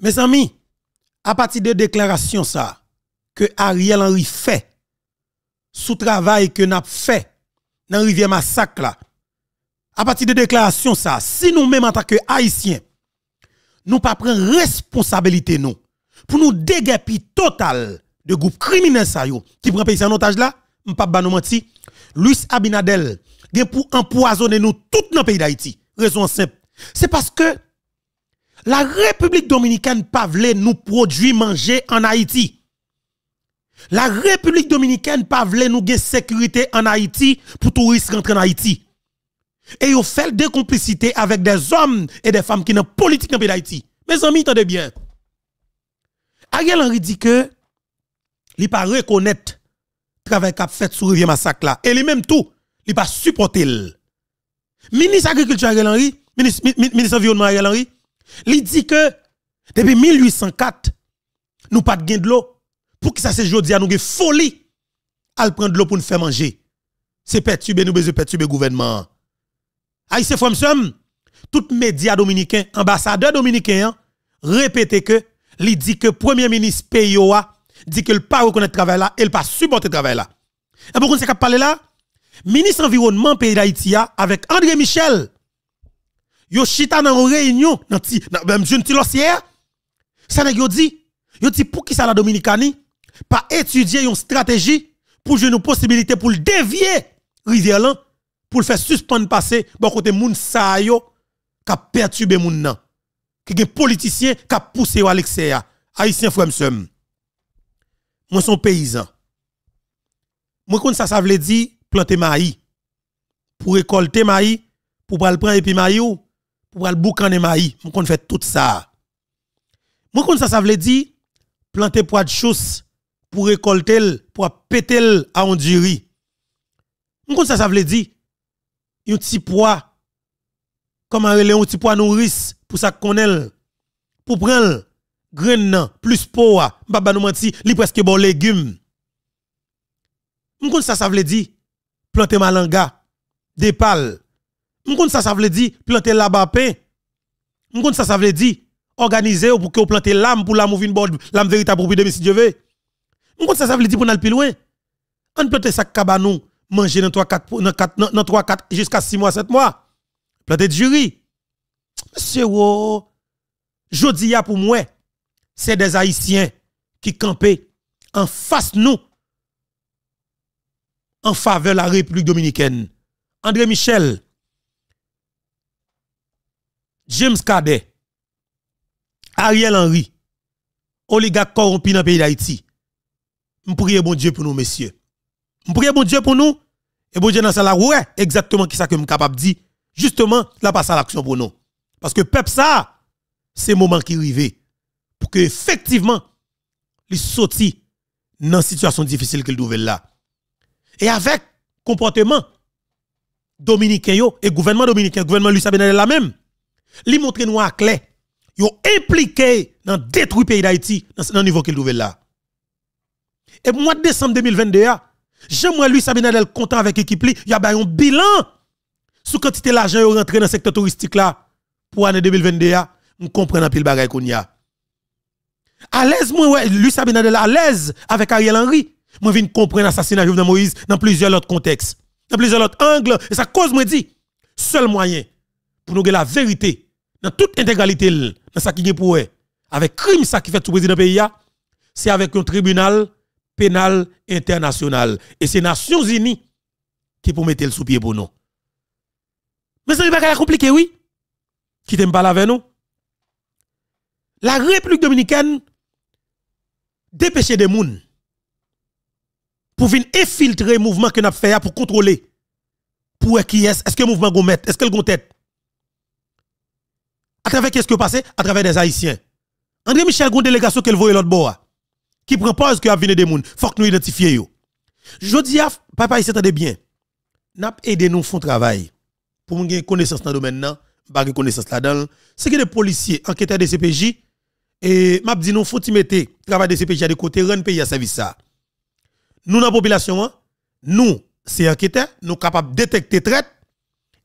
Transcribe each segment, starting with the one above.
Mes amis, à partir de déclaration ça, que Ariel Henry fait, sous travail que n'a fait dans rivière massacre là, à partir de déclaration ça, si nous même en tant que haïtiens, nous pas prendre responsabilité nous, pour nous déguerpir total de groupe criminel ça yo, qui prend pays en otage là, m'pas pas nous Luis Abinadel, pour empoisonner nous tout dans le pays d'Haïti. Raison simple. C'est parce que la République dominicaine vle nous produire manger en Haïti. La République dominicaine vle nous la sécurité en Haïti pour touristes rentrer en Haïti. Et ils fait des complicités avec des hommes et des femmes qui n'ont politique dans d'Haïti. Mes amis, entendez bien. Ariel Henry dit que il pas reconnaître travail a fait sur rivière massacre là et lui même tout, il pas supporter. Ministre agriculture Ariel Henry, ministre ministre environnement Ariel Henry il dit que depuis 1804, nous pas de de l'eau. Pour que ça se jodi à nous gain folie à prendre de l'eau pour nous faire manger. C'est perturbé, nous besoin perturber gouvernement. Aïe c'est tous tout médias dominicains, ambassadeurs dominicains hein, répéter que il dit que premier ministre Peyoa dit qu'il pas reconnaître travail là, et il pas supporter travail là. Et pourquoi c'est de parle, là Ministre environnement pays d'Haïti avec André Michel yo chita dans une réunion, dans ti, même jeune ti ça yo dit, yo dit pour qui ça la Dominicani, pas étudier une stratégie pour une possibilité pour le dévier rivière pour le faire suspendre passer, bon côté moun sa yo, qui a perturbé moun nan, qui gen politicien qui a poussé à haïtien Moi son paysan. Moi kon ça ça dire planter maïs pour récolter maïs pour prendre le prendre pour aller boucan de maïs, qu'on fait tout ça. Moi qu'on ça ça veut dire planter poids de choses pour récolter pour péter à Hondurie. Moi qu'on ça ça veut dire un petit poids Comme relé un petit poids nourrice pour ça qu'on pour prendre graines. plus poa, m'pa nous menti, li presque bon légumes. pense ça ça veut dire planter malanga, des pales, Mkoun ça ça veut dire planter la bapin. M'konn ça ça veut dire organiser pour que vous plantez l'âme pour la mouvine, bord l'âme véritable pour demain si Dieu veut. M'konn ça ça veut dire pour aller plus loin. On planter ça cabanon, manger dans 3 4 dans 3 4 jusqu'à 6 mois 7 mois. Planter de jury. Monsieur wo jodi a pour moi, c'est des haïtiens qui campaient en face nous en faveur de la République dominicaine. André Michel James Cadet, Ariel Henry, oligarque corrompu dans le pays d'Haïti. Je prie bon Dieu pour nous, messieurs. Je prie bon Dieu pour nous. Et bon Dieu dans la roue, exactement ce que je suis capable de dire. Justement, la passe à l'action pour nous. Parce que peuple ça, c'est le moment qui arrive. Pour que effectivement, il sorti dans la situation difficile qu'il trouve là. Et avec comportement dominicain et gouvernement dominicain, gouvernement Luis est la même. Li montre nous à clé. Yo impliqué dans détruire pays d'Haïti dans le niveau qu'il trouve là. Et moi, mois de décembre 2022, j'aimerais lui Sabinadel content avec l'équipe Il y a un bilan sur quantité l'argent yon rentré dans le secteur touristique là pour l'année 2022. On comprend un pile bagay qu'on y a. À l'aise, moi, ouais, lui Sabinadel à l'aise avec Ariel Henry. Moi, viens comprendre l'assassinat de Moïse dans plusieurs autres contextes, dans plusieurs autres angles. Et sa cause, moi, dit, seul moyen pour nous la vérité dans toute intégralité dans ce qui est pour avec crime ça qui fait tout président pays c'est avec un tribunal pénal international et c'est Nations Unies qui pour mettre le sous pied pour nous mais c'est pas compliqué oui qui t'aime pas avec nous la République dominicaine dépêche des mounes pour venir infiltrer le mouvement que nous fait pour contrôler pour qui est ce est-ce que le mouvement gomet est-ce qu'elle tête à travers qu'est-ce qui passé À travers des Haïtiens. André Michel, une délégation qu'elle voit l'autre bord, qui propose que venir des gens. faut que nous identifions. Je dis, ah, papa, il s'entendait bien. N'a aidé nous font travail. Pour nous connaissance dans le domaine, pas connaissance là-dedans. C'est que des policiers, enquêteurs de CPJ, et m'a dit, nous faut mettre travail de CPJ à côté, côtés, rendre pays à service ça. Nous, dans la population, hein, nous, ces enquêteurs, nous sommes capables de détecter traite,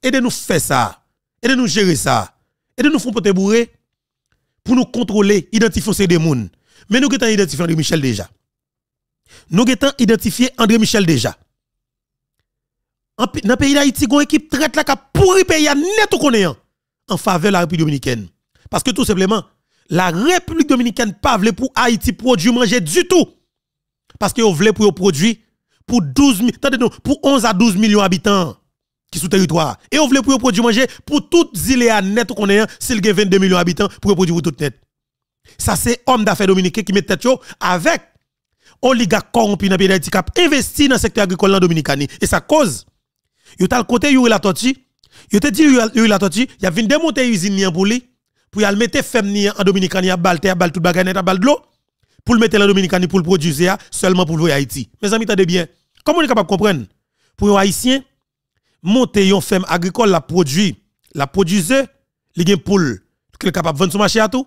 et de nous faire ça, et de nous gérer ça. Et de nous font pour nous contrôler, identifier ces démons. Mais nous avons identifié André Michel déjà. Nous avons identifié André Michel déjà. Dans le pays d'Haïti, une équipe traite la qui a pourri le hein, en faveur de la République dominicaine. Parce que tout simplement, la République dominicaine pas voulait pour Haïti produire manger du tout. Parce que vous voulez pour produire pour 12 pour 11 à 12 millions d'habitants qui sous territoire. Et on voulait pour produire manger pour toutes îles à net qu'on est, hein, s'il y a 22 millions d'habitants, pour produire toute net. Ça, c'est homme d'affaires dominicain qui met tête avec oligarque corrompu dans le pays de investi dans le secteur agricole dominicain. Et ça cause. il a le côté Yuri la tortue il te dit Yuri la il y a vinn démonter usine pour lui pour y aller mettre femme ni en Dominicani à balte à balte tout bagane à balte l'eau pour le mettre en Dominicani pour le produire seulement pour le Haïti. Mes amis, de bien. Comment on est capable de comprendre pour un haïtien monter une ferme agricole, la produit, la produise, li gen poule, qui est capable de vendre son marché à tout,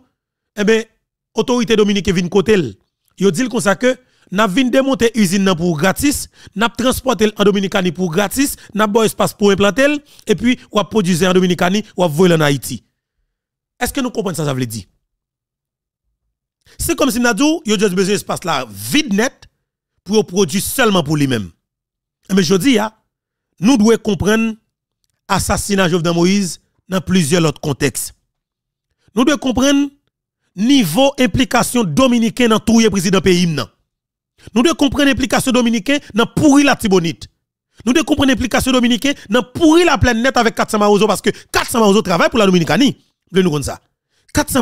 eh bien, autorité dominicaine vient côté. Yo dit comme ça que, n'a vin démonter usine pour gratis, n'a transporté en Dominicani pour gratis, n'a bon espace pour implanter, et puis, ou a en Dominicani, ou a volé en Haïti. Est-ce que nous comprenons ça, ça veut dire? C'est comme si Nadou, il a juste besoin espace là, vide net, pour produire seulement pour lui-même. Mais eh ben, je dis, ah, nous devons comprendre l'assassinat de Jovenel Moïse dans plusieurs autres contextes. Nous devons comprendre niveau implication dominicaine dans tout le président pays. Nous devons comprendre l'implication dominicaine dans pourri la Tibonite. Nous devons comprendre l'implication dominicaine dans pourri la planète avec 400 marozo parce que 400 marozo travaille pour la Dominicanie. Vous nous dire, ça. 400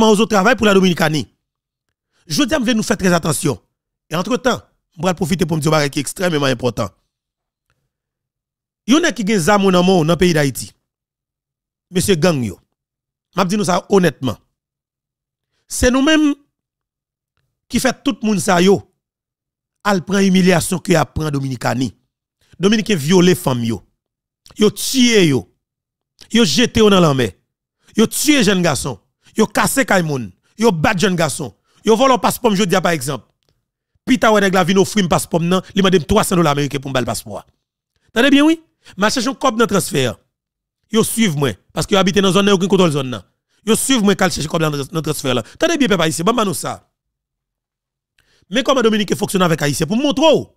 pour la Dominicanie. Je veux dire, nous faire très attention. Et entre-temps, je vais profiter pour me dire qui extrêmement important. Yon qui e gen zam nan mon dans pays d'Haïti. Monsieur gang yo. M'a dit nous ça honnêtement. C'est nous-mêmes qui fait tout moun sa yo al prend humiliation que a prend Dominicani. Dominicain viole femme yo. Yo tue yo. Yo jete yo dans la Yo tue jeune garçon. Yo casse kay moun. Yo bat jeune garçon. Yo volé passeport jodi par exemple. Pita elle nèg la nos offrir passeport nan, li donné 300 dollars américains pour le passeport. Tenez bien oui? un Jacob dans transfert. Yo suivent moi parce que habite dans zone aucun contrôle zone là. Yo suivent moi un Jacob dans transfert là. Tenez bien papa ici, bon nous ça. Mais comment Dominique fonctionne avec Haïtien pour montrer oh.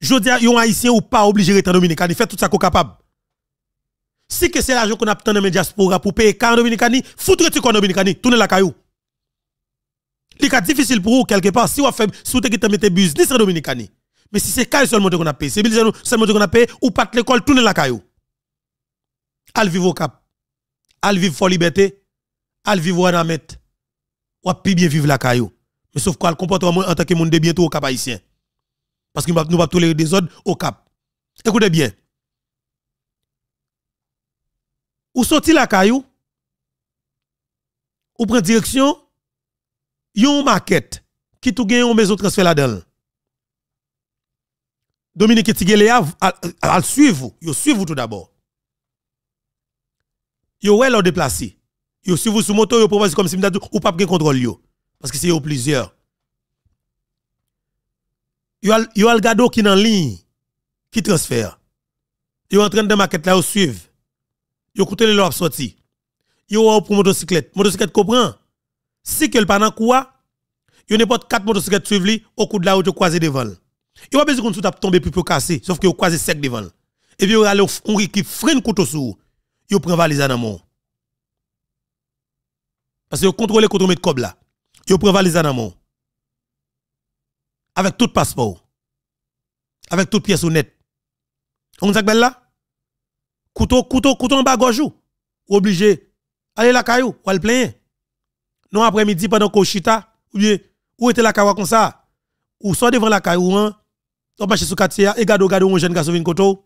je dis yon haïtien ou pas obligé d'être dominicain, fait tout ça qu'on capable. Si que c'est l'argent qu'on a dans la diaspora pour payer car dominicani, foutre tu qu'on dominicani, tourne la caillou. C'est difficile pour vous quelque part si vous fait, si vous mettez business en Dominique. Mais si c'est caille seulement qu'on a payé, c'est seulement qu'on a payé, ou pas de l'école, tourne la caillou. Al vivre au cap. Al vivre for liberté. Al vivre en amet. Ou pi bien vivre la caillou. Mais sauf quoi, le comportement en tant que monde de bientôt au cap haïtien. Parce que nous ne pas tolérer des au cap. Écoutez bien. Ou sorti la caillou. Ou prend direction. Yon maquette qui tout gagne maison transfert là-dedans. Dominique suit vous. suivre, yo vous tout d'abord. Yo ouais leur déplacé. Yo vous sous moto, yo propose comme si m'dadou ou pas gain contrôle yo parce que c'est yo plusieurs. Yo al yo al gado qui dans ligne qui transfère. est en train de maquette là yo suivre. Yo coûter leur sorti. Yo moto pour moto motocyclette comprend. Si que le pas quoi, yo n'importe quatre motocyclettes suivent lui au coup de la route croisé devant. Il va besoin de tomber puis pour casser, sauf que vous croisez sec devant. Et puis vous allez on qui freine couteau sous. Vous prend valise en mon. Parce que vous contrôlez contre mettre cob là. Vous prend valise en mon. Avec tout passeport. Avec toute pièce honnête. On dit là Couteau couteau couteau en bas gauche obligé aller la caillou ou aller plein Non après-midi pendant qu'on chita ou bien ou était la caillou comme ça ou sort devant la caillou hein on marche sur quartier et gado gado un jeune garçon vient koto.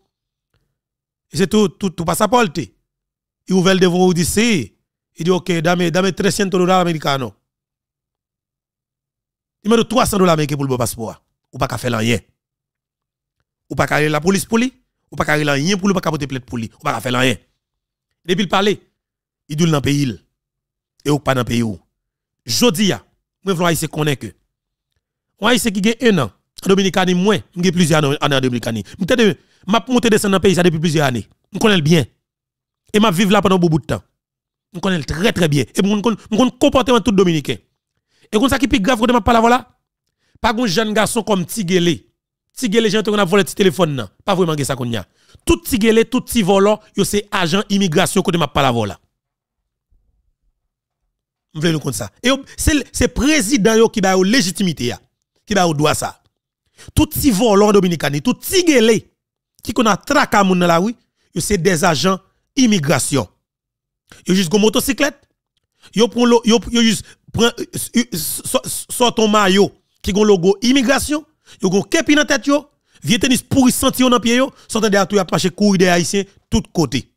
Et c'est tout tout tout porte Il ouvre devant vous d'ici. Il dit OK, dame dame 300 dollars américains. Il m'a 300 dollars américains pour le passeport. Ou pas qu'à faire rien. Ou pas qu'à aller la police pour lui, ou pas qu'à aller rien pour le pas porter plainte pour lui, ou pas qu'à faire rien. Depuis le parler, il dit dans le pays et ou pas dans le pays. Jodia, moi je haïtien connaît que. On haïtien qui gagne un an Dominicani moins, j'ai plusieurs années en Dominicani. Je m'a monté descendre dans le pays depuis plusieurs années. Je connais bien. Et m'a vivre là pendant beaucoup de temps. Je connais très très bien. Et je connais comportement tout dominicain. Et comme ça qui est plus grave quand je parle là, pas un jeune garçon comme Tigele. Tigele, j'ai entendu qui a volé petit téléphone. Pas vraiment que ça qu'on Tout Tigele, tout petit volant, c'est agent immigration quand m'a parle là. Je veux nous comme ça. Et c'est le président qui a la légitimité, qui a le droit ça tout si volant dominicani, tout si gelé qui qu'on a traqué moun la la yo c'est des agents immigration. Yo juste go motocyclette, yo prend yo juste prend euh, sort ton maillot qui gon logo immigration, yo gon kepi nan tête yo, vieux tennis pourri senti dans pied yo, sortant de tout a marcher courir des haïtiens tout côté.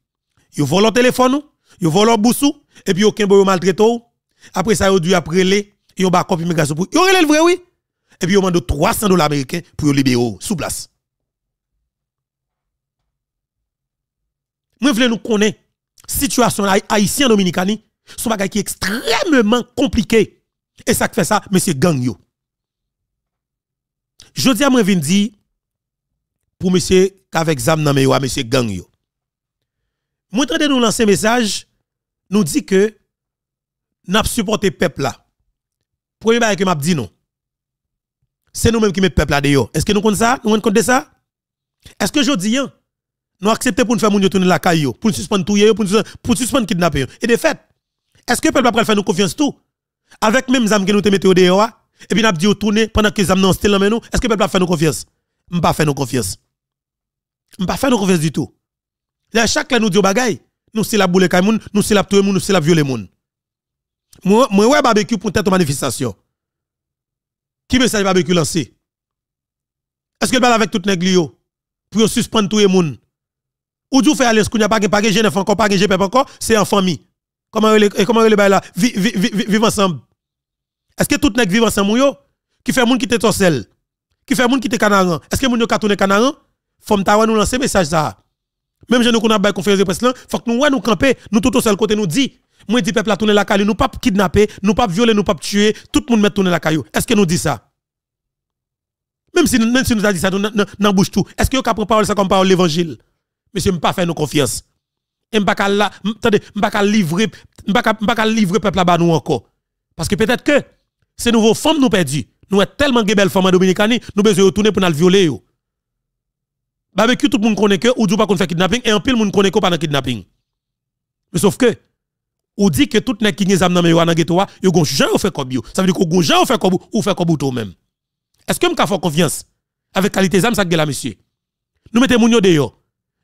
Yo volant téléphone, yo volant boussou et puis aucun kembo yo ou, Après ça yo dû après les, yo ba cop immigration pour. Yo le vrai oui et puis on demande 300 dollars américains pour libérer sous place. Moi, je voulais nous connaître la situation haïtienne dominicani, son bagage qui est extrêmement compliqué. Et ça fait ça, monsieur Gangyo. Je dis à moi, pour monsieur avec Zam nan monsieur Gangyo. Moi, nous lancer un message, nous dit que nous supporté le peuple là. Premier bagage que m'a dit non c'est nous-mêmes qui mettons peuple là-dedans. Est-ce que nous comptons ça? Nous comptons de ça? Est-ce que je dis, hein? nous acceptons pour nous faire nous tourner la caille, pour nous suspendre tout, pour nous pour suspendre kidnapper. Et de fait, est-ce que le peuple va faire nous confiance tout? Avec même zam que nous te mettons au dehors, et puis nous dit oh, tourner pendant que zam nous style dans nous, est-ce que le peuple va faire nous confiance? On pas faire nous ne On pas faire nous confiance du tout. Là, chaque là nous dit bagay, nous c'est la boule caille nous c'est la tuer nous c'est la violer moun. Moi moi barbecue pour tête manifestation. Qui message barbecue lancé? Est-ce que parle avec toute monde? pour suspendre tout le monde? Ou tu fait aller ce qu'on a pas de pas jeune enfant encore pas de pas encore, c'est en famille. Comment et comment là vivre ensemble. Est-ce que tout le monde vivent ensemble Qui fait monde qui te seul? Qui fait monde qui te canaran? Est-ce que monde yo tourner Il Faut que nous lancer message ça. Même je nous qu'on a conférence de presse il faut que nous ouais nous camper, nous tout au seul côté nous dit moi, dis peuple la tourner la calle nous pas kidnapper, nous pas violer, nous pas tuer, tout le monde met tourner la calle. Est-ce que nous dit ça? Même si, même si nous a dit ça, nous n'en tout. Est-ce que vous pas parole ça comme parole l'évangile? Monsieur, je ne pas faire nous confiance. Et je ne pas livrer, pas livrer peuple là-bas nous encore. Parce que peut-être que ces nouveaux femmes nous perdus. Nous sommes tellement de belles femmes en Dominicani, nous besoin tourner pour nous violer. Barbecue, tout le monde connaît que, ou du pas qu'on fait kidnapping, et un pile, monde connaît que pas kidnapping. Mais sauf que, on dit que tout nèg qui gen zam nan yo nan ghetto yo gon jan ou fait comme yo ça veut dire que gon jan ou fait comme ou fait comme toi même est-ce que me ka faire confiance avec qualité zam ça que la monsieur nous mettez moun yo dehors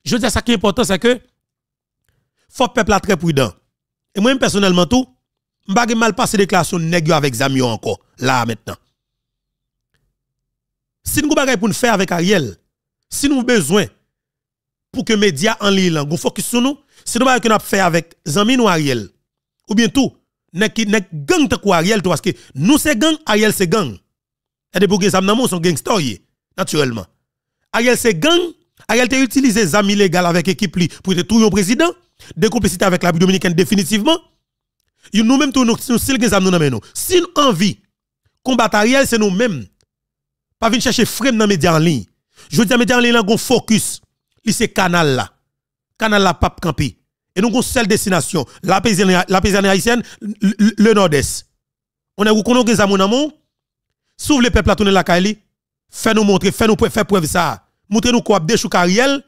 je dis ça qui est important c'est que faut peuple très prudent et moi personnellement tout vais mal passer déclaration nèg yo avec zam yo encore là maintenant si nous bagay pour nous faire avec Ariel si nous besoin pour que les médias en ligne, nous focus sur nous, si nous bagay que nous faire avec Zami ou Ariel ou bien tout, nek nek gang te quoi Ariel parce que nous c'est gang, Ariel c'est gang. Et de pour amnamo ça nous naturellement. Ariel c'est gang, Ariel te utilisé zam illégal avec équipe li pour te trouver président, de complicité avec la dominicaine définitivement. Nous nous même tout nous nous que zam nous nous. Si envie combattre Ariel c'est nous-mêmes. Pas venir chercher frem dans médias en ligne. Je dis à médias en ligne on gon focus, li c'est canal là. Canal la pape campi. Et nous avons une seule destination, la paysanne haïtienne, le nord-est. On a reconnu ça, mon amour. s'ouvre le peuple à tourner la Kaili. Fais-nous montrer, fais-nous faire preuve ça. Montrez-nous quoi, des choux Le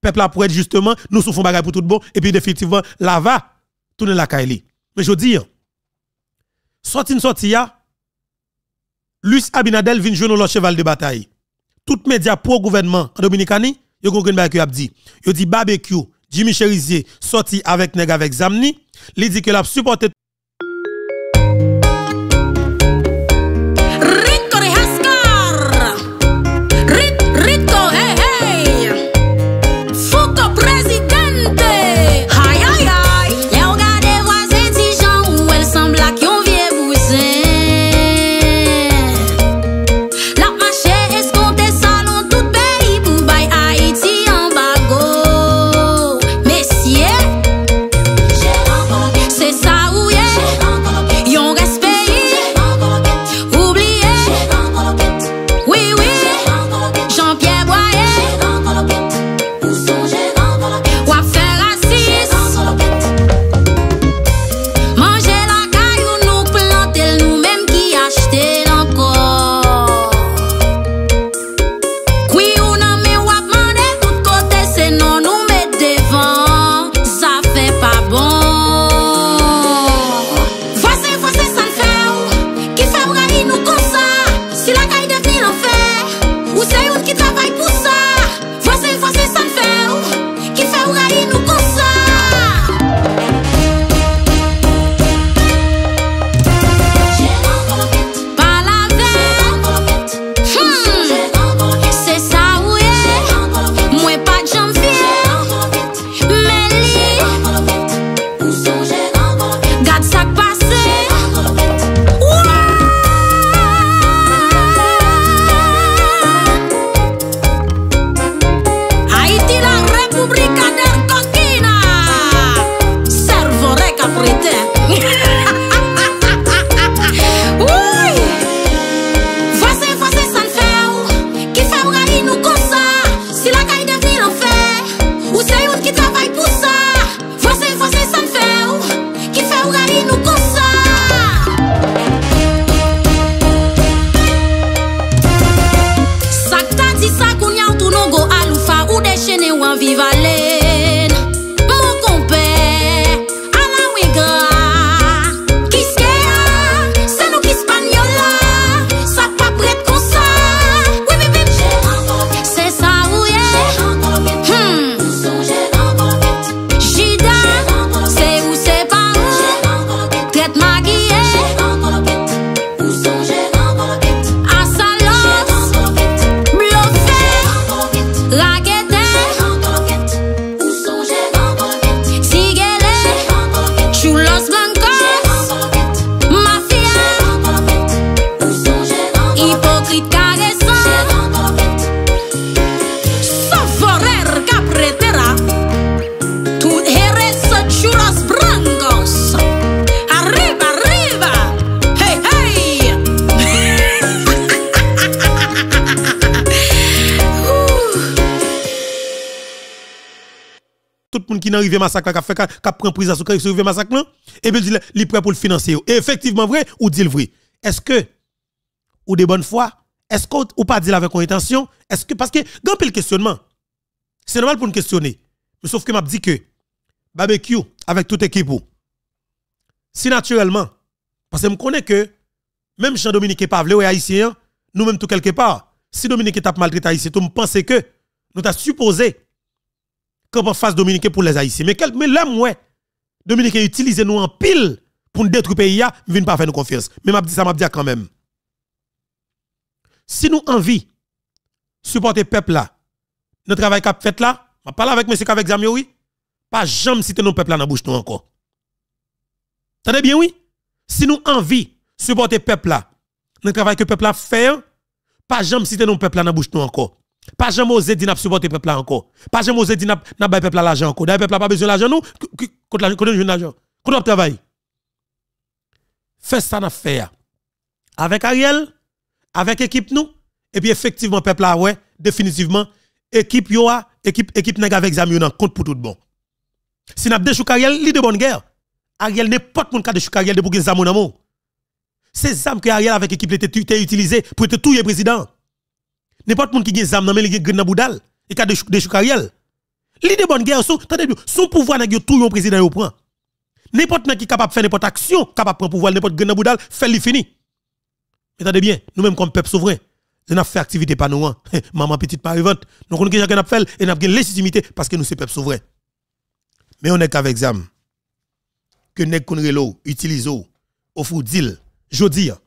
Peuple à pour justement, nous souffrons bagaille pour tout bon. Et puis, définitivement, là va tourner la Kaili. Mais je veux dire, sorti une sortie, Luis Abinadel vient jouer nos cheval de bataille. Tout médias pro-gouvernement en Dominicanie, ils ont dit barbecue, Jimmy Cherizier sorti avec Neg avec Zamni, il dit que l'a supporté n'arrive massacre, qui fait, pris prend prise à ce massacre, Et eh puis, il est prêt pour le financer. Et effectivement, vrai, ou dit le vrai. Est-ce que, ou de bonne foi, est-ce que, ou pas dit avec intention, est-ce que, parce que, dans le questionnement, c'est normal pour nous questionner. Mais sauf que m'a dit que, barbecue, avec toute équipe, si naturellement, parce que je connais que, même Jean Dominique Pavle ou haïtien, nous même tout quelque part, si Dominique tape maltraité haïtien, tout me pense que, nous t'as supposé, on face Dominique pour les Haïtiens. Mais, quel, mais Dominique Dominique utilise nous en pile pour nous détruire pays, ne vient pas faire nous confiance. Mais m'a dit ça, m'a dit quand même. Si nous envie supporter le peuple là, notre travail qu'a fait là, m'a parlé avec monsieur avec Zamio, oui, pas jamais citer nos peuple là dans bouche nous encore. Tenez bien, oui? Si nous envie supporter le peuple là, notre travail que le peuple a fait, pas jamais citer nos peuple là dans bouche nous encore. Pas jamais osé dire n'a supporter peuple là encore. Pas jamais osé dire n'a pas peuple l'argent encore. D'ailleurs peuple pas besoin l'argent nous contre l'argent contre l'argent. Contre le travail. Fais ça n'a fait avec Ariel, avec l'équipe, nous et puis effectivement peuple là ouais définitivement équipe Yoa, ah, équipe équipe n'a avec examen dans compte pour tout bon. Si n'a déchou Ariel, li de bonne guerre. Ariel n'est pas mon cas de chou Ariel de pour qu'il zamon C'est Ces que Ariel avec équipe était utilisé pour être tout président. N'importe qui qui gagne zam nan men li nan boudal, et ka de choukariel. Li de bonne guerre, son, son pouvoir n'a tout yon président yon N'importe qui qui capable faire n'importe action, capable prendre pouvoir, n'importe nan boudal, fait li fini. Mais des bien, nous même comme peuple souverain, nous avons fait activité par nous, hein. maman petite Nous avons fait et légitimité parce que nous sommes peuple souverain. Mais on est qu'avec ZAM. que nous avons utilisé, deal, je dis, hein.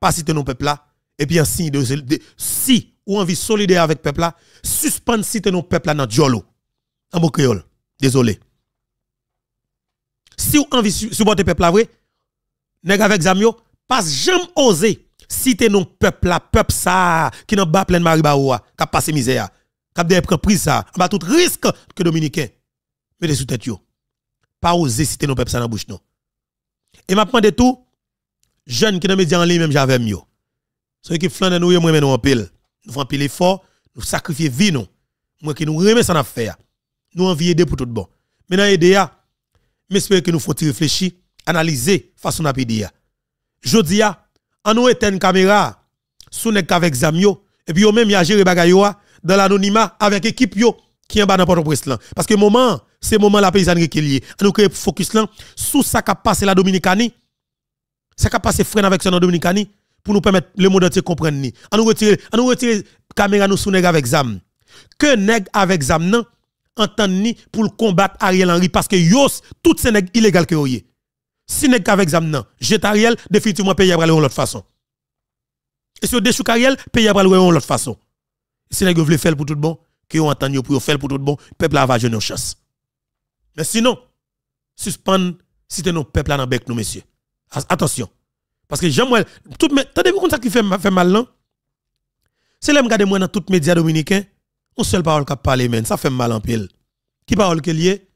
pas nos peuple là, et bien, si, de, de, si ou envie solidaire avec le peuple là, suspend citer nos peuple là dans Diolo. En mot créole. Désolé. Si ou envie supporter peuple là, vrai, nèg avec Zamio, pas jamais osé citer nos peuple là, peuple ça, qui n'en bas plein Maribaoua, qui a passé misère, qui a des prise ça, en bas tout risque que Dominicain. Mettez sous tête yo. Pas oser citer nos peuple ça dans bouche non. Et m'a de tout, jeunes qui dans média en ligne même j'avais mieux. C'est l'équipe flandre nous, nous nous en pile. Nous faisons pile nous sacrifions vie nous. Moi qui nous remet sans affaire. Nous envie aider pour tout bon. Maintenant, aider, j'espère que nous faut réfléchir, analyser façon à aider. Je dis, en nous éteindre caméra, sous nek avec Zamio, et puis même y a géré bagayoa dans l'anonymat avec équipe yo qui en bas dans Port-au-Prince Parce que moment, c'est moment la paysannerie qui est nou Nous créons focus là, sous ça qui passe la Dominicanie, ça qui passe freine avec son dans Dominicanie, pour nous permettre le monde entier de comprendre. On nous retirer on nous retirer caméra nous sous avec Zam. Que nèg avec Zam non entendre ni pour combattre Ariel Henry parce que yos toutes ces nèg illégal que yoyé. Si nèg avec Zam non, j'ai Ariel définitivement pays à l'autre façon. Et si déchou Ariel, payer à l'autre façon. Si nèg veut faire pour tout bon, que ont entendu pour faire pour tout bon, peuple va jeune chance. Mais sinon, suspendre si t'es nos peuple là dans bec nous messieurs. Attention. Parce que j'aime, tout, vous comme ça qui fait, mal là? C'est là, garder moi dans toutes les médias dominicains, on seule parole qui parle, même, ça fait mal en pile. Qui parole y lié?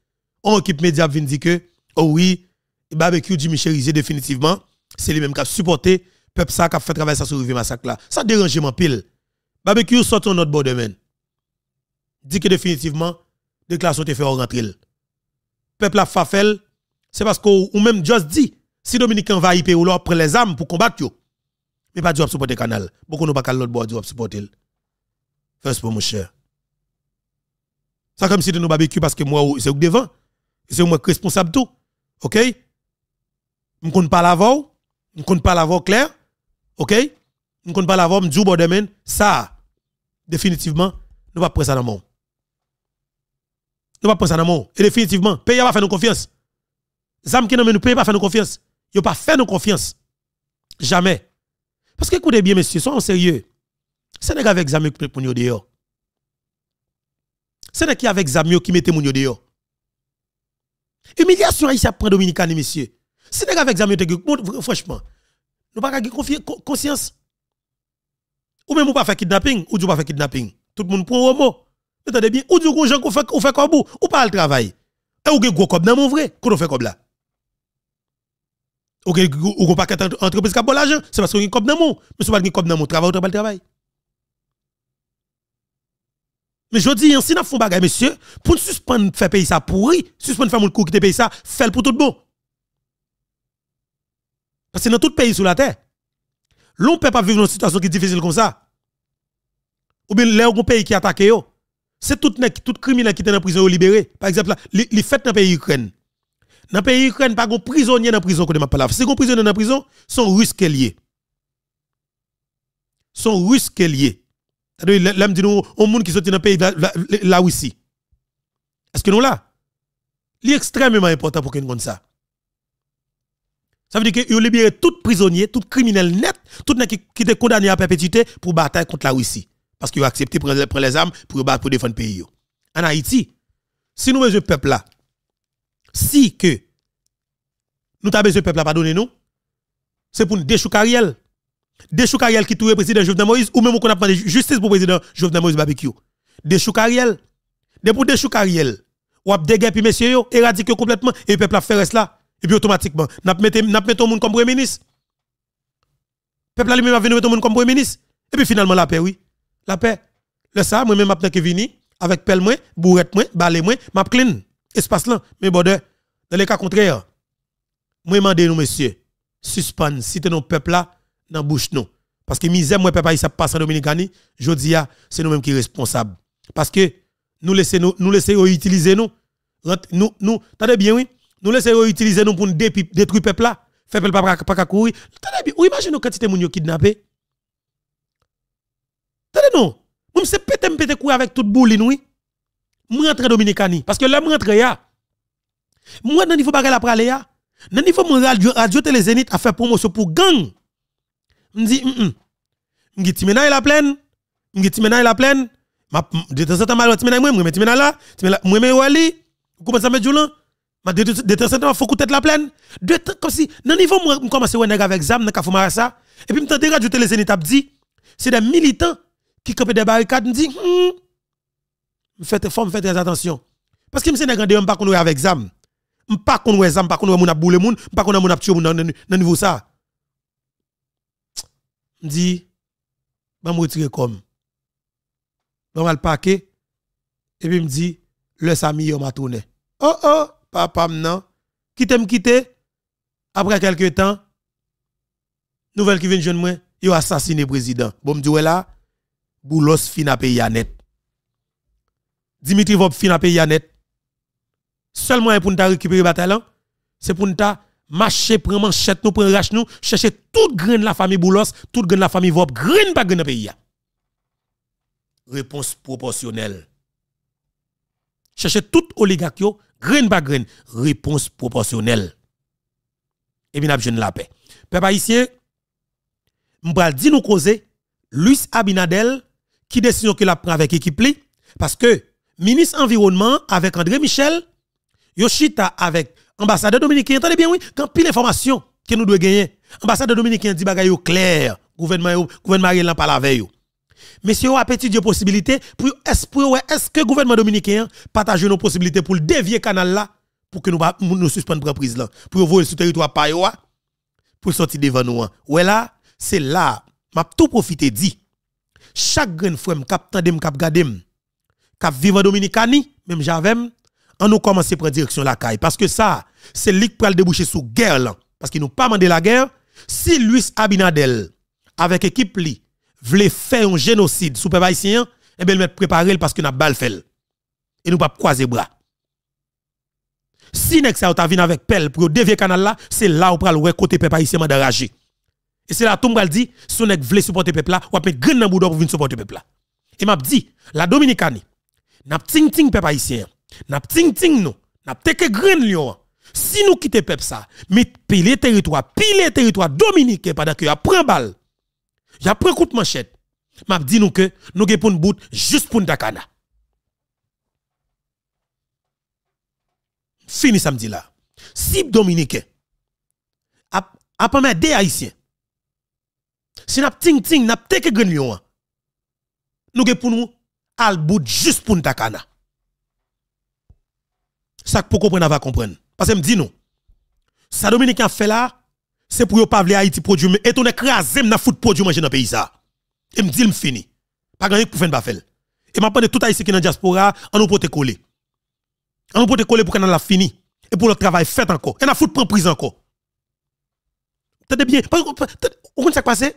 On équipe média vient dire que, oh oui, barbecue Jimmy Cherizier définitivement, c'est lui-même qui a supporté peuple ça qui a fait travailler ça sur le massacre là. Ça dérange en pile. Barbecue sort dans notre bord de main. Dit que définitivement, déclaration te fait rentrer. Peuple a fait c'est parce que ou même juste dit si Dominicain va y ou l'autre, prend les armes pour combattre Mais pas du supporter canal. Beaucoup nous pas qu'à l'autre bord du supporter. First pour mon cher. Ça comme si de nous barbecue parce que moi c'est devant. C'est moi responsable tout. OK Je ne compte pas la voix, je ne compte pas la voix claire. OK Je ne peux pas la voix, je pas borderman, ça définitivement nous pas prendre ça dans Nous Nous pas prendre ça dans mon. et définitivement, pays va faire nous confiance. Les âmes qui nous pays pas faire nous confiance. Yo pas fait nos confiance. Jamais. Parce que écoutez bien, messieurs, soyons sérieux. Ce n'est avec Zamio qui mon dehors. Ce n'est avec Zamio qui mettait mon dehors. Humiliation ici après Dominicani, messieurs. Ce n'est avec Zamio qui franchement. Nous pas conscience. Ou même ou pas faire kidnapping, ou du pas faire kidnapping. Tout le monde prend un mot. bien, ou du gens qu'on fait qu'on fait ou pas le travail. Et ou gen gros cob dans mon vrai, qu'on fait comme là. Ou qu'on pas qu'une entreprise qui a bon l'argent, c'est parce qu'on a un cop dans mon. Mais si n'est pas un cop dans mon, travail travail, travail. Mais je dis, hein, si fait un bagage, monsieur, pour nous suspendre faire payer ça pourri, suspendre faire mon coup qui te ça, fais-le pour tout monde. Parce que dans tout pays sur la terre, l'on ne peut pas vivre dans une situation qui difficile comme ça. Ou bien les un pays qui attaque, c'est tout, tout criminel qui est en prison libéré. Par exemple, les fêtes dans le pays Ukraine. Dans le pays Ukraine, pas de prisonniers dans la prison. Si sont prisonniers dans la prison, sont russe qui rusquelliers. sont russe C'est-à-dire, l'homme dit nous, on monde qui sont dans le pays la Russie. Est-ce que nous là? C'est extrêmement important pour qu'on comme ça. Ça veut dire que qu'ils libéré tout prisonnier, tout criminel net, tout qui sont condamnés à perpétuité pour battre contre la Russie. Parce qu'ils ont accepté de prendre les armes pour, défendre le pays. En Haïti, si nous, le peuple là, si que nous avons besoin de peuple à pardonner nous, c'est pour nous déchouer Ariel. Déchouer Ariel qui le président Jovenel Moïse, ou même qu'on a demandé justice pour le président Jovenel Moïse Barbecue. Déchouer Ariel. De pour déchouer Ariel, ou ap déguerpi messieurs, éradiquer complètement, et le peuple a fait cela. Et puis automatiquement, n'a pas mis tout le monde comme premier ministre. Le peuple a lui-même venu mettre monde comme premier ministre. Et puis finalement, la paix, oui. La paix. Le ça, moi-même, je suis venu avec pelle, bourette bourrette, moi, balé moi, clean espace là, mais bon, dans les cas contraire. moi demande nous, monsieur, suspend, si nos peuple là, dans bouche nous Parce que misère, moi, peuple, ça passe en Dominicani, je dis, ah, c'est nous-mêmes qui sommes responsables. Parce que nous laissons nous, laissons utiliser nous. Nous, nous, bien, oui? Nous laissons utiliser nous pour nous détruire peuple là. Faire peuple pas pas courir. bien, ou imagine quand tu es kidnappé. T'as non? Même c'est pété, pété courir avec toute boule, oui? rentre Dominicani. Parce que là, je rentre là. Je dans le niveau de la aller là. Dans le niveau radio, radio Télé a promotion pour gang. Je dis, hum Je la plaine. Je dis, la plaine. De temps là. je me Ma de temps temps, faut la plaine. comme si, dans le niveau, je commence à faire avec ça. Et puis, je radio Télé Zénith dit, c'est des militants qui campent des barricades. Je faites forme faites très attention parce que monsieur ne en pas connait avec zam pas connait zam pas connait mon a boule moun pas connait mon a tuer moun dans niveau ça dit ben me retirer comme ben mal paquet et puis me dit le sami m'a tourné oh oh papa m'nan quitte me quitter après quelques temps nouvelle qui vient jeune moi il assassiné président bon me dit là boulos fin à payer net Dimitri Vop fin à payer net. Seulement pour nous récupérer bataille, c'est pour nous marcher, prendre manchette, nous prendre rache, nous, chercher toute graine la famille Boulos, toute graine la famille Vop, graine pas graine pays. Réponse proportionnelle. Chercher tout oligarque, graine pas graine, réponse proportionnelle. Et bien, nous la paix. Peuple haïtien, m'bral dit nous causer, Luis Abinadel, qui décide que la prend avec équipe parce que ministre environnement avec André Michel, Yoshita avec ambassadeur dominicain. Entendez bien, oui, quand pile information que nous devons gagner, ambassadeur dominicain dit bagaille clair, gouvernement, gouvernement n'a pas la veille. Monsieur, a petit Dieu possibilité pour est-ce que le gouvernement dominicain partage nos possibilités pour le dévier canal là pour que nous nous suspendre la prise là pour voir sur territoire payoa pour sortir devant nous. Hein. Ouais là, c'est là m'a tout profité dit. Chaque grain frère cap tandem cap gadem qui vivre en Dominicanie, même j'avais, on nous commence à prendre direction la caille. Parce que ça, c'est lui qui peut déboucher sous guerre. Parce qu'il nous pas demandé la guerre. Si Luis Abinadel, avec l'équipe, li, voulait faire un génocide sous peuple haïtien, eh bien, il préparer parce qu'il n'a pas fait. Et nous pas croiser bras. Si nous avons ou avec pelle pour dévier canal là, c'est là où le ouais côté peuple haïtien rager. Et c'est là tout m'bral dit, si nek vle supporter peuple là, ou un grand bout pour venir supporter peuple là. Et m'a dit, la Dominicanie nap ting ting peuple haïtien. nap ting ting nous. nap teke grain lion. Si nous quittons peuple ça, met pile territoire, pile territoire dominicain pendant que y a prend balle. Y a prend coup de manchette. M'a dit nous que nous avons pour bout juste pour Dakana. Fini samedi là. Si dominicain a permettre des haïtiens. Si nap ting ting nap teke grain lion. Nous avons pour nous al bout juste pour Ntakana. Ça pour comprendre, va comprendre. Parce que me dit non. Ça Dominique a fait là, c'est pour ne pas vouloir Haïti produire. et ton écrasé n'a foot produit manger dans pays ça. Et me dit me fini. Pas grand pour faire pas faire. Et m'a de tout Haïti qui dans diaspora, on nous pote coller. On nous pote coller pour qu'on la fini et pour le travail fait encore. Et la foot prend prise encore. T'es bien. Vous comprenez ce qui passé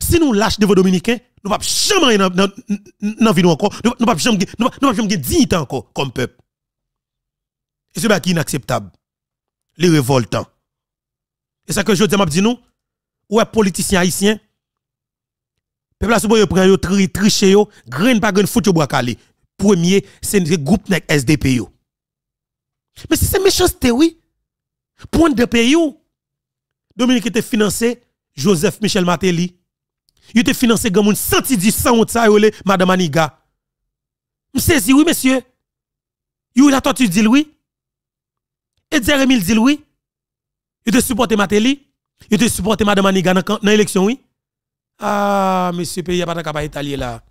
Si nous lâchons vos Dominicains, nous ne pouvons jamais dans vie encore. Nous ne pouvons jamais nous dignité encore comme peuple. Et c'est qui inacceptable. Les révoltants. Et ça que je dis, je dis nous, ou est politicien haïtien, peuple là, si vous prenez, vous trichez, vous grain par grain, fout de Premier, c'est le groupe SDP. Yo. Mais si c'est méchanceté, oui. Point de pays, Dominique était financé, Joseph Michel Matéli, ils te financé grand monde senti dit sans honte ça madame Aniga. M'saisi oui monsieur. You la toi tu dis oui. Et Jérémy dit oui. Il te supporté Mateli, il te supporté madame Aniga dans l'élection oui. Ah monsieur pays pas capable italien là.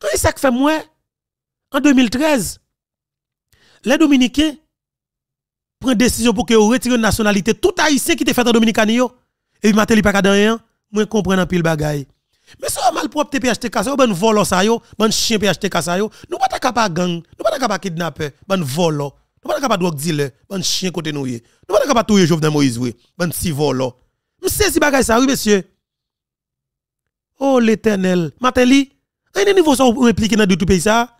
Quand ça que fait moi en 2013 les dominicains prennent décision pour que retirent nationalité tout haïtien qui était fait en Dominicanie et Mateli pas rien moi comprendre un pile bagaille. Mais ça mal propre PHTK ça ben volo ça yo, ben chien PHTK ça yo. Nous pas capable gang, nous pas capable kidnapper, ben volo. Nous pas capable drogue dealer, ben chien côté nous. Nous pas capable touyer Jovenel Moïse oui, ben si volo. c'est si bagaille ça oui monsieur. Oh l'Éternel, Mateli, à un niveau ça impliqué dans tout pays ça.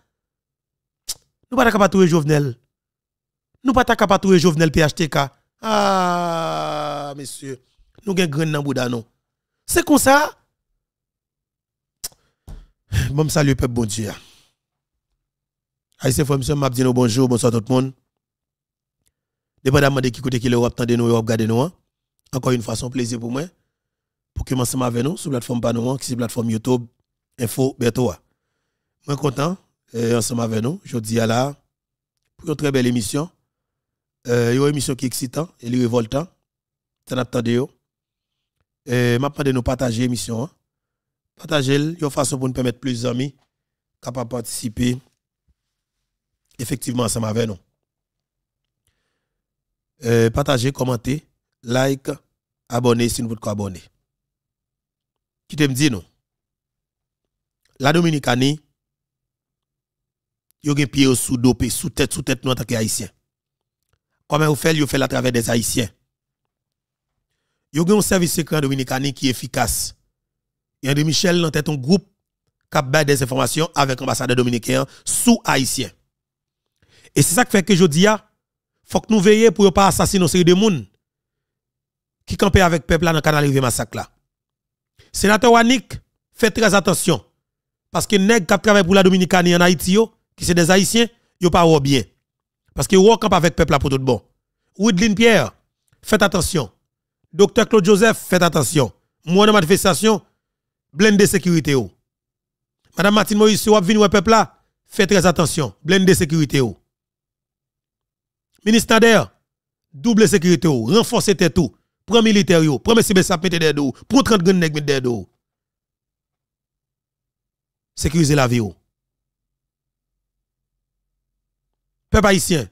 Nous pas capable touyer Jovenel. Nous pas capable touyer Jovenel PHTK. Ah monsieur, nous gagne grain dans bouda non. C'est comme ça. Bon salut, peuple bon Dieu. Hein. Ah, vous Monsieur m'a dit bonjour, bonsoir tout le monde. Dépendamment de qui côté qui l'Europe wap nous, Europe garde nous. Hein. Encore une fois, c'est plaisir pour moi. Pour que m'ensemble avec nous sur la plateforme Panouan, hein, qui est la plateforme YouTube, Info, Je Moi content, et euh, ensemble avec nous, je dis à la, pour une très belle émission. Euh, une émission qui est excitante, et est révoltante. Ça n'attendait pas et je nous partager l'émission. Hein. Partager, il y a une façon pour nous permettre plus d'amis capables de participer effectivement ensemble avec nous. Euh, partagez, commentez, like, abonnez si vous ne abonné. Qui te dit non? La Dominicanie, a gen pied sous dopé, sous tête, sous tête nous en tant qu'haïtien. Comment vous faites, vous faites à travers des haïtiens a un service secret dominicain qui est efficace. de Michel dans tête un groupe qui des informations avec l'ambassadeur dominicain sous haïtien. Et c'est ça qui fait que je dis, ah, faut que nous veillons pour ne pas assassiner une série de monde qui campent avec peuple dans le canal de massacre Sénateur Wanik, faites très attention parce que nèg qui travaillent pour la Dominicanie en Haïti qui sont des haïtiens, yo pas bien. Parce que yo camp avec peuple là pour tout bon. Woodlin Pierre, faites attention docteur Claude Joseph, faites attention. Moi, dans manifestation, blende sécurité. Madame Martine Moïse, si vous venez peuple là, faites très attention. Blende sécurité. Ministre double sécurité. Renforcez tes tout. Prends militaire, prends mes CBSA mettez des dos. Prends 30 grenades mettez des dos. Sécurisez la vie. Peuple haïtien,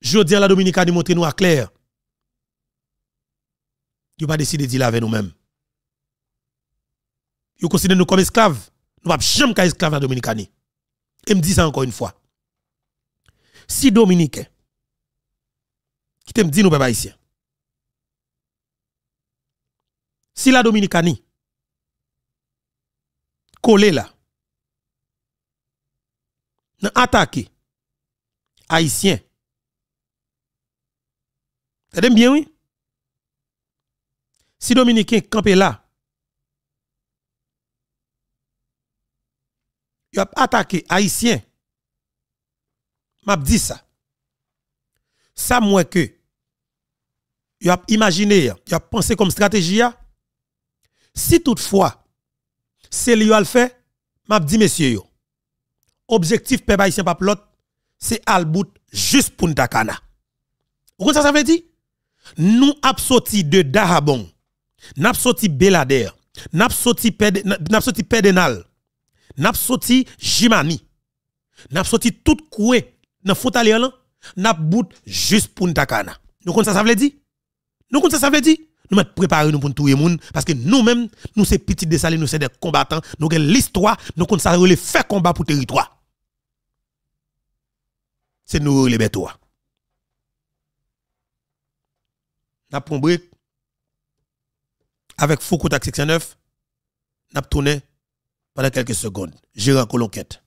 je dis à la Dominica de montrer nous à clair vais pas décidé de dire avec nous-mêmes. Ils considère nous comme esclaves. Nous ne sommes jamais esclaves en Dominicanie. Et me dit ça encore une fois. Si Dominique, qui te me dit nous, pas haïtien, si la Dominicanie, collé là, nan haïtiens, haïtien, c'est bien oui? Si Dominicain campé là, il a attaqué Haïtien. M'a dit ça. Ça moins que il a imaginé, il a pensé comme stratégie. Si toutefois, c'est lui a fait, m'a dit messieurs yo. Objectif peuple haïtien c'est Albout juste pour ou Vous ça ça veut dire Nous sorti de Dahabon nap sorti Belader, nap sorti Pédenal, nap sorti Jimani, nap sorti tout coué dans Fotalien là, bout juste pour Ntakana. Nous comprenons ça ça veut dire Nous comprenons ça ça veut dire nous mettons préparer nous pour tout le monde parce que nous-mêmes nous sommes petits dessalés nous c'est des combattants nous avons l'histoire nous ça les faire combat pour territoire c'est nous les bêtes nous avons avec Foucault à 609, nous tourné pendant quelques secondes. Gérard Colonquette.